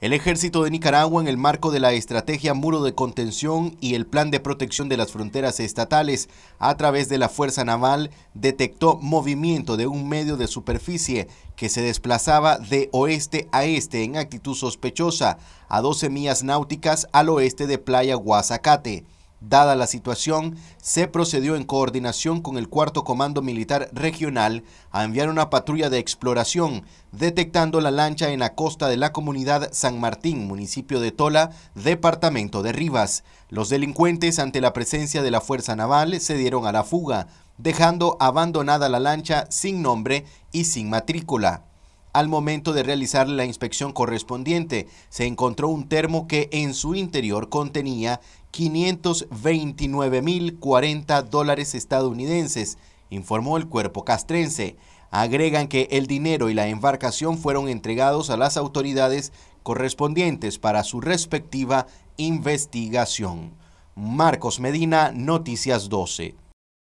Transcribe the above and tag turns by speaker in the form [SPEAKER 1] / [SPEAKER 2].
[SPEAKER 1] El ejército de Nicaragua, en el marco de la estrategia Muro de Contención y el Plan de Protección de las Fronteras Estatales, a través de la Fuerza Naval, detectó movimiento de un medio de superficie que se desplazaba de oeste a este en actitud sospechosa, a 12 millas náuticas al oeste de Playa Guazacate. Dada la situación, se procedió en coordinación con el Cuarto Comando Militar Regional a enviar una patrulla de exploración, detectando la lancha en la costa de la comunidad San Martín, municipio de Tola, departamento de Rivas. Los delincuentes, ante la presencia de la Fuerza Naval, se dieron a la fuga, dejando abandonada la lancha sin nombre y sin matrícula. Al momento de realizar la inspección correspondiente, se encontró un termo que en su interior contenía 529.040 dólares estadounidenses, informó el cuerpo castrense. Agregan que el dinero y la embarcación fueron entregados a las autoridades correspondientes para su respectiva investigación. Marcos Medina, Noticias 12.